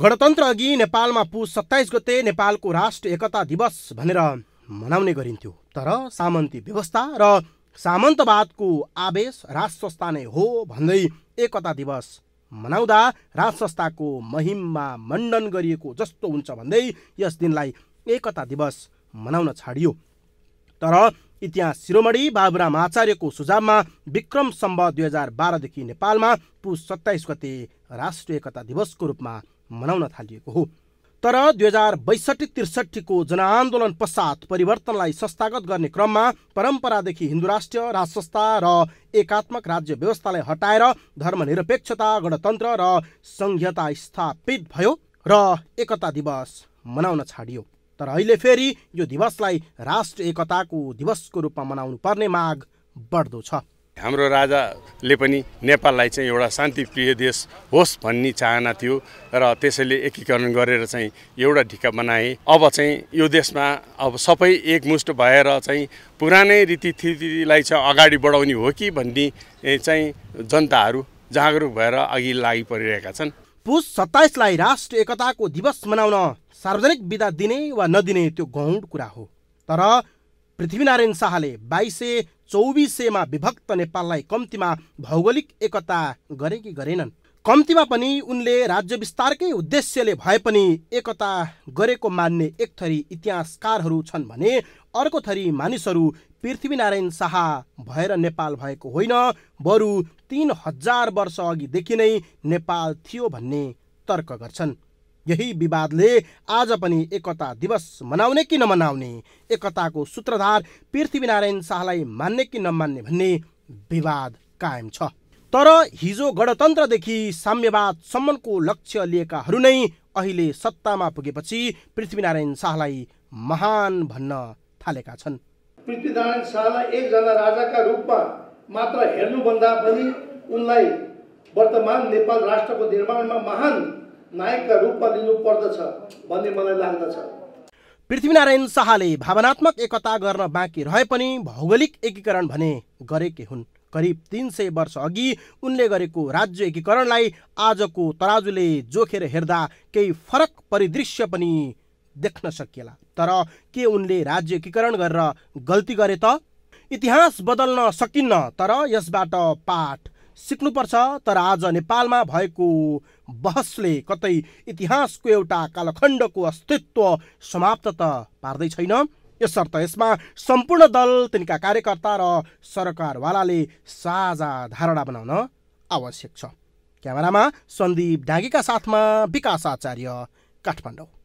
गणतन्त्र अघि नेपालमा पुस सत्ताइस गते नेपालको राष्ट्र एकता दिवस भनेर मनाउने गरिन्थ्यो तर सामन्ती व्यवस्था र सामन्तवादको आवेश राज संस्था नै हो भन्दै एकता दिवस मनाउँदा राज संस्थाको महिममा मण्डन गरिएको जस्तो हुन्छ भन्दै यस दिनलाई एकता दिवस मनाउन छाडियो तर इतिहास शिरोमणि बाबुराम आचार्यको सुझावमा विक्रम सम्भ दुई हजार बाह्रदेखि नेपालमा पुस सत्ताइस गते राष्ट्रिय एकता दिवसको रूपमा मनाउन थालिएको हो तर दुई हजार बैसठी त्रिसठीको जनआन्दोलन पश्चात परिवर्तनलाई संस्थागत गर्ने क्रममा परम्परादेखि हिन्दू राष्ट्र राजसंस्था र एकात्मक राज्य व्यवस्थालाई हटाएर धर्मनिरपेक्षता गणतन्त्र र संघीयता स्थापित भयो र एकता दिवस मनाउन छाडियो तर अहिले फेरि यो दिवसलाई राष्ट्र एकताको दिवसको रूपमा मनाउनु पर्ने माग बढ्दो छ हाम्रो राजाले पनि नेपाललाई चाहिँ एउटा शान्तिप्रिय देश होस् भन्ने चाहना थियो र त्यसैले एकीकरण गरेर चाहिँ एउटा ढिका बनाए अब चाहिँ यो देशमा अब सबै एकमुष्ट भएर चाहिँ पुरानै रीतिथितिलाई चाहिँ अगाडि बढाउने हो कि भन्ने चाहिँ जनताहरू जागरुक भएर अघि लागि परिरहेका छन् पुस सत्ताइसलाई राष्ट्र एकताको दिवस मनाउन सार्वजनिक बिदा दिने वा नदिने त्यो गहुँड कुरा हो तर पृथ्वीनारायण शाहले बाइसे चौबिसेमा विभक्त नेपाललाई कम्तीमा भौगोलिक एकता गरे कि गरेनन् कम्तीमा पनि उनले राज्य विस्तारकै उद्देश्यले भए पनि एकता गरेको मान्ने एक थरी इतिहासकारहरू छन् भने अर्को थरी मानिसहरू पृथ्वीनारायण शाह भएर नेपाल भएको होइन बरु तिन हजार वर्ष अघिदेखि नै नेपाल थियो भन्ने तर्क गर्छन् यही विवादले आज पनि एकता दिवस मनाउने कि नमनाउने एकताको सूत्रधार पृथ्वीनारायण शाहलाई मान्ने कि नमान्ने भन्ने विवाद कायम छ तर हिजो गणतन्त्रदेखि साम्यवादसम्मको लक्ष्य लिएकाहरू नै अहिले सत्तामा पुगेपछि पृथ्वीनारायण शाहलाई महान भन्न थालेका छन् पृथ्वीनारायण शाहलाई एकजना राजाका रूपमा मात्र हेर्नुभन्दा पनि उनलाई वर्तमान नेपाल राष्ट्रको निर्माणमा महान नायकका रूपमा लिनुपर्दछ भन्ने मलाई लाग्दछ पृथ्वीनारायण शाहले भावनात्मक एकता गर्न बाँकी रहे पनि भौगोलिक एकीकरण भने गरेकै हुन् करिब तिन सय वर्ष अघि उनले गरेको राज्य एकीकरणलाई आजको तराजुले जोखेर हेर्दा केही फरक परिदृश्य पनि देख्न सकिएला तर के उनले राज्य एकीकरण गरेर गल्ती गरे त इतिहास बदल्न सकिन्न तर यसबाट पाठ सिक्नुपर्छ तर आज नेपालमा भएको बहसले कतै इतिहासको एउटा कालखण्डको अस्तित्व समाप्त त पार्दै छैन यसर्थ यसमा सम्पूर्ण दल तिनका कार्यकर्ता र सरकारवालाले साझा धारणा बनाउन आवश्यक छ क्यामेरामा सन्दीप ढाँगीका साथमा विकास आचार्य काठमाडौँ